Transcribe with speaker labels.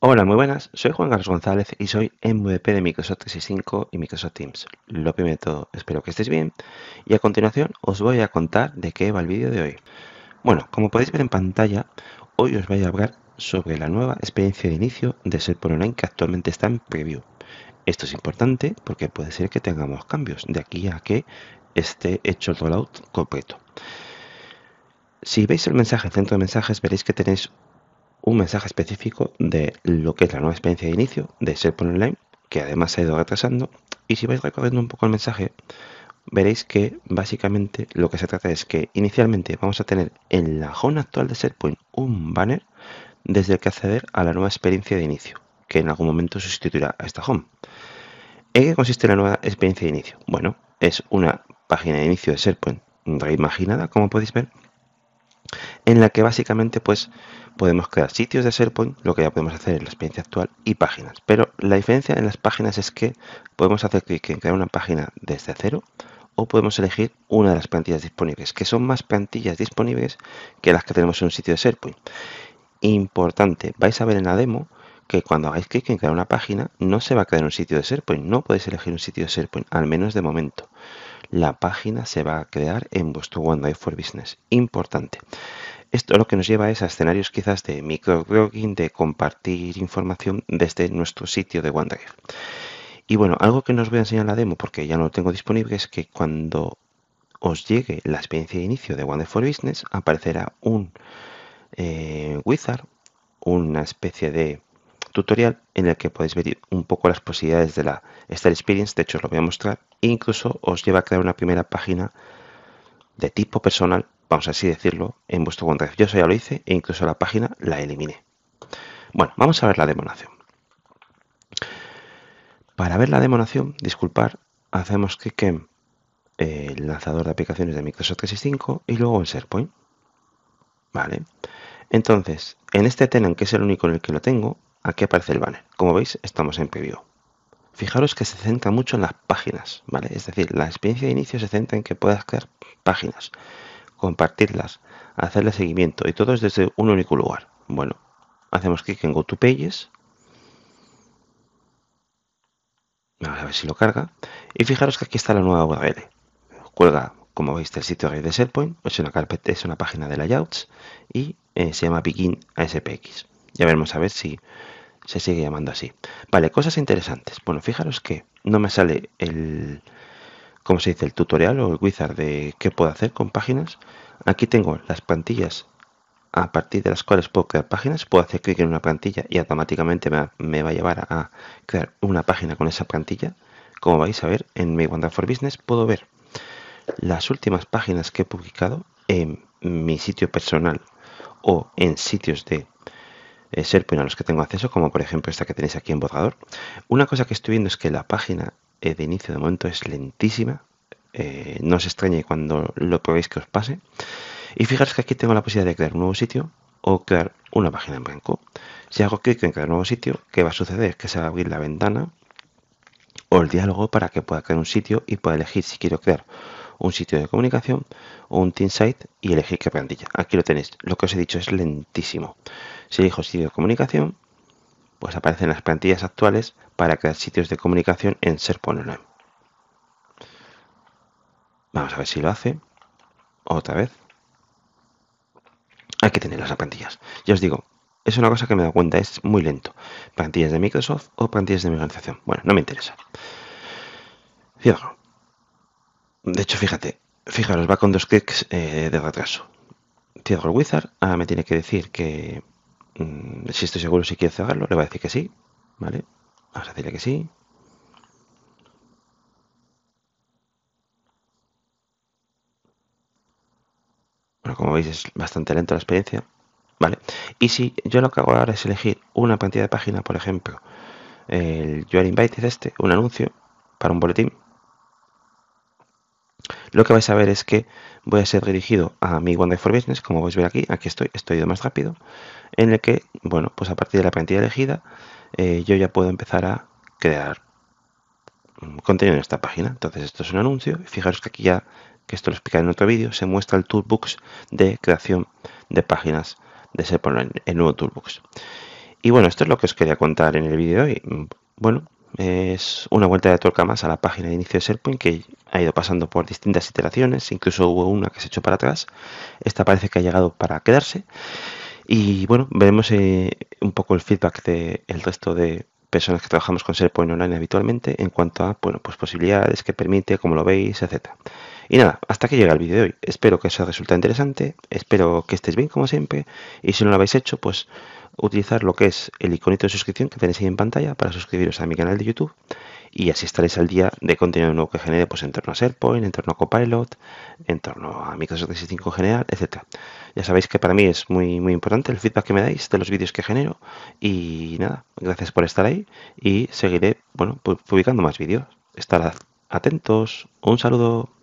Speaker 1: Hola, muy buenas. Soy Juan Carlos González y soy MVP de Microsoft 365 y Microsoft Teams. Lo primero de todo, espero que estéis bien y a continuación os voy a contar de qué va el vídeo de hoy. Bueno, como podéis ver en pantalla, hoy os voy a hablar sobre la nueva experiencia de inicio de Serpon Online que actualmente está en preview. Esto es importante porque puede ser que tengamos cambios de aquí a que esté hecho el rollout completo. Si veis el mensaje, el centro de mensajes, veréis que tenéis un mensaje específico de lo que es la nueva experiencia de inicio de SharePoint Online, que además se ha ido retrasando. Y si vais recorriendo un poco el mensaje, veréis que básicamente lo que se trata es que inicialmente vamos a tener en la home actual de SharePoint un banner desde el que acceder a la nueva experiencia de inicio, que en algún momento sustituirá a esta home. ¿En qué consiste la nueva experiencia de inicio? Bueno, es una página de inicio de SharePoint reimaginada, como podéis ver, en la que básicamente pues podemos crear sitios de SharePoint, lo que ya podemos hacer en la experiencia actual, y páginas. Pero la diferencia en las páginas es que podemos hacer clic en crear una página desde cero o podemos elegir una de las plantillas disponibles, que son más plantillas disponibles que las que tenemos en un sitio de SharePoint. Importante, vais a ver en la demo que cuando hagáis clic en crear una página no se va a crear un sitio de SharePoint, no podéis elegir un sitio de SharePoint, al menos de momento. La página se va a crear en vuestro OneDrive for Business. Importante. Esto lo que nos lleva es a escenarios quizás de microblogging, de compartir información desde nuestro sitio de OneDrive. Y bueno, algo que no os voy a enseñar la demo porque ya no lo tengo disponible es que cuando os llegue la experiencia de inicio de OneDrive for Business aparecerá un eh, wizard, una especie de tutorial en el que podéis ver un poco las posibilidades de la Star Experience, de hecho os lo voy a mostrar, e incluso os lleva a crear una primera página de tipo personal vamos a así decirlo, en vuestro contexto. Yo eso ya lo hice e incluso la página la eliminé. Bueno, vamos a ver la demonación. Para ver la demonación, disculpar, hacemos clic en eh, el lanzador de aplicaciones de Microsoft 365 y luego en SharePoint. Vale. Entonces, en este tenant, que es el único en el que lo tengo, aquí aparece el banner. Como veis, estamos en preview. Fijaros que se centra mucho en las páginas, ¿vale? Es decir, la experiencia de inicio se centra en que puedas crear páginas compartirlas, hacerle seguimiento y todo es desde un único lugar. Bueno, hacemos clic en Go to Pages. a ver si lo carga. Y fijaros que aquí está la nueva URL. Cuelga, como veis, el sitio de SharePoint. Es una carpeta, es una página de layouts y eh, se llama Begin ASPX. Ya veremos a ver si se sigue llamando así. Vale, cosas interesantes. Bueno, fijaros que no me sale el, como se dice, el tutorial o el wizard de qué puedo hacer con páginas. Aquí tengo las plantillas a partir de las cuales puedo crear páginas. Puedo hacer clic en una plantilla y automáticamente me va a llevar a crear una página con esa plantilla. Como vais a ver, en mi Wanda for Business puedo ver las últimas páginas que he publicado en mi sitio personal o en sitios de a eh, los que tengo acceso, como por ejemplo esta que tenéis aquí en borrador. Una cosa que estoy viendo es que la página eh, de inicio de momento es lentísima. Eh, no os extrañe cuando lo probéis que os pase. Y fijaros que aquí tengo la posibilidad de crear un nuevo sitio o crear una página en blanco. Si hago clic en crear nuevo sitio, que va a suceder? Que se va a abrir la ventana o el diálogo para que pueda crear un sitio y pueda elegir si quiero crear un sitio de comunicación o un team site y elegir qué plantilla. Aquí lo tenéis. Lo que os he dicho es lentísimo. Si elijo sitio de comunicación, pues aparecen las plantillas actuales para crear sitios de comunicación en SharePoint Vamos a ver si lo hace. Otra vez. Hay que tener las plantillas. Ya os digo, es una cosa que me da cuenta, es muy lento. Plantillas de Microsoft o plantillas de mi organización. Bueno, no me interesa. Cierro. De hecho, fíjate, fijaros, va con dos clics eh, de retraso. Cierro el wizard. Ahora me tiene que decir que Mm, si estoy seguro si quiere cerrarlo, le voy a decir que sí, ¿vale? Vamos a decirle que sí. Bueno, como veis es bastante lento la experiencia, ¿vale? Y si yo lo que hago ahora es elegir una cantidad de página, por ejemplo, el You Are Invited este, un anuncio para un boletín, lo que vais a ver es que voy a ser dirigido a mi One for Business, como a ver aquí, aquí estoy, estoy ido más rápido, en el que, bueno, pues a partir de la plantilla elegida, eh, yo ya puedo empezar a crear contenido en esta página. Entonces, esto es un anuncio, fijaros que aquí ya, que esto lo explicaré en otro vídeo, se muestra el Toolbox de creación de páginas de ser el nuevo Toolbox. Y bueno, esto es lo que os quería contar en el vídeo de hoy. Bueno, es una vuelta de tuerca más a la página de inicio de SharePoint que ha ido pasando por distintas iteraciones, incluso hubo una que se ha echó para atrás, esta parece que ha llegado para quedarse y bueno, veremos eh, un poco el feedback del el resto de personas que trabajamos con SharePoint Online habitualmente en cuanto a bueno, pues posibilidades que permite, como lo veis, etc. Y nada, hasta que llega el vídeo de hoy. Espero que os haya resultado interesante, espero que estéis bien como siempre y si no lo habéis hecho, pues utilizar lo que es el iconito de suscripción que tenéis ahí en pantalla para suscribiros a mi canal de YouTube y así estaréis al día de contenido nuevo que genere pues en torno a SharePoint, en torno a Copilot, en torno a Microsoft 365 en general, etcétera. Ya sabéis que para mí es muy muy importante el feedback que me dais de los vídeos que genero y nada, gracias por estar ahí y seguiré, bueno, publicando más vídeos. Estar atentos. Un saludo.